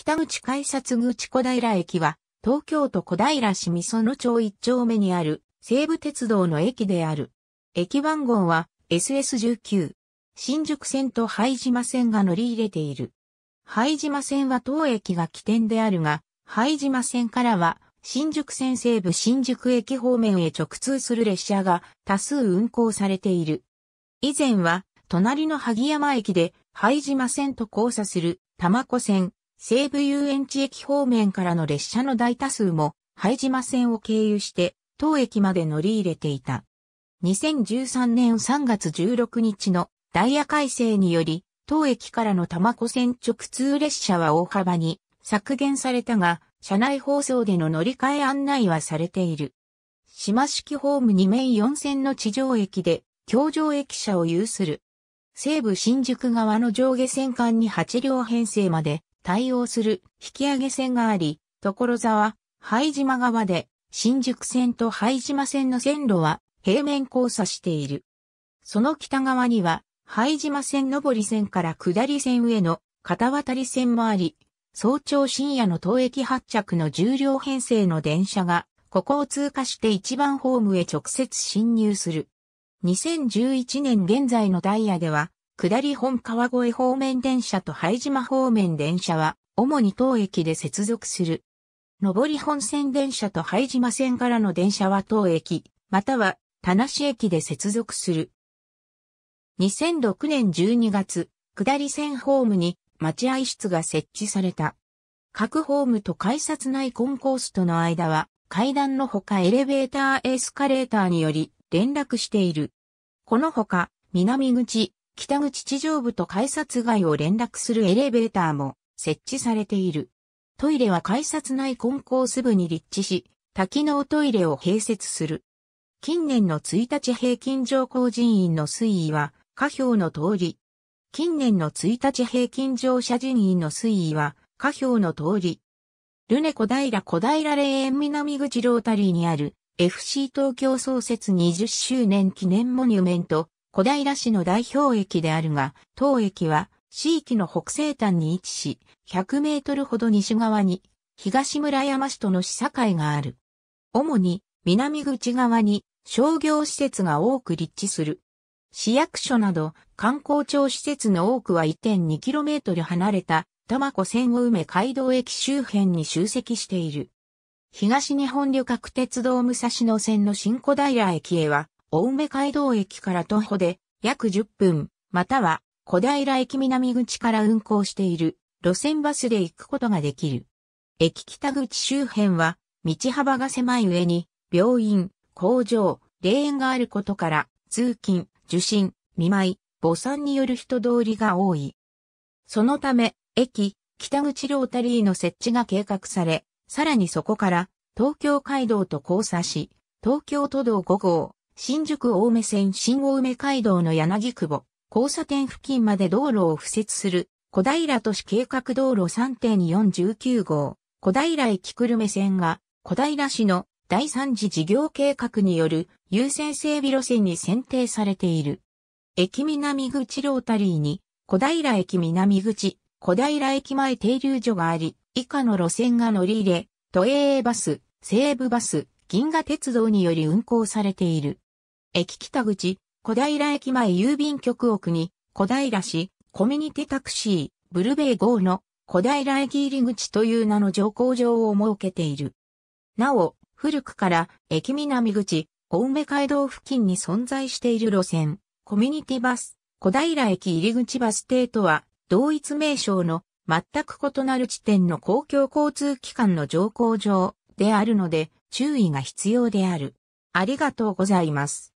北口改札口小平駅は、東京都小平市美園町一丁目にある西武鉄道の駅である。駅番号は SS19。新宿線と灰島線が乗り入れている。灰島線は当駅が起点であるが、灰島線からは新宿線西部新宿駅方面へ直通する列車が多数運行されている。以前は隣の萩山駅で灰島線と交差する玉子線、西武遊園地駅方面からの列車の大多数も、拝島線を経由して、当駅まで乗り入れていた。2013年3月16日のダイヤ改正により、当駅からの玉子線直通列車は大幅に削減されたが、車内放送での乗り換え案内はされている。島式ホーム2面4線の地上駅で、京上駅舎を有する。西武新宿側の上下線間に8両編成まで対応する引き上げ線があり、所沢、拝島側で、新宿線と拝島線の線路は平面交差している。その北側には、拝島線上り線から下り線への片渡り線もあり、早朝深夜の当駅発着の重量編成の電車が、ここを通過して1番ホームへ直接進入する。2011年現在のダイヤでは、下り本川越方面電車と拝島方面電車は、主に当駅で接続する。上り本線電車と拝島線からの電車は当駅、または田無駅で接続する。2006年12月、下り線ホームに待合室が設置された。各ホームと改札内コンコースとの間は、階段のほかエレベーターエスカレーターにより連絡している。このほか、南口、北口地上部と改札外を連絡するエレベーターも設置されている。トイレは改札内コンコース部に立地し、多機能トイレを併設する。近年の1日平均乗降人員の推移は、下表の通り。近年の1日平均乗車人員の推移は、下表の通り。ルネ小平小平霊園南口ロータリーにある FC 東京創設20周年記念モニュメント小平市の代表駅であるが、当駅は市域の北西端に位置し、100メートルほど西側に東村山市との市境がある。主に南口側に商業施設が多く立地する。市役所など観光庁施設の多くは 1.2km 離れた玉子線を埋め街道駅周辺に集積している。東日本旅客鉄道武蔵野線の新小平駅へは青梅街道駅から徒歩で約10分、または小平駅南口から運行している路線バスで行くことができる。駅北口周辺は道幅が狭い上に病院、工場、霊園があることから通勤、受診、見舞い、母産による人通りが多い。そのため、駅、北口ロータリーの設置が計画され、さらにそこから、東京街道と交差し、東京都道5号、新宿大梅線新大梅街道の柳久保、交差点付近まで道路を付設する、小平都市計画道路3.419号、小平駅久留米線が、小平市の第3次事業計画による優先整備路線に選定されている。駅南口ロータリーに、小平駅南口、小平駅前停留所があり、以下の路線が乗り入れ、都営バス、西武バス、銀河鉄道により運行されている。駅北口、小平駅前郵便局奥に、小平市、コミュニティタクシー、ブルベイ号の小平駅入り口という名の乗降場を設けている。なお、古くから駅南口、青梅街道付近に存在している路線、コミュニティバス、小平駅入り口バス停とは、同一名称の全く異なる地点の公共交通機関の乗降場であるので、注意が必要である。ありがとうございます。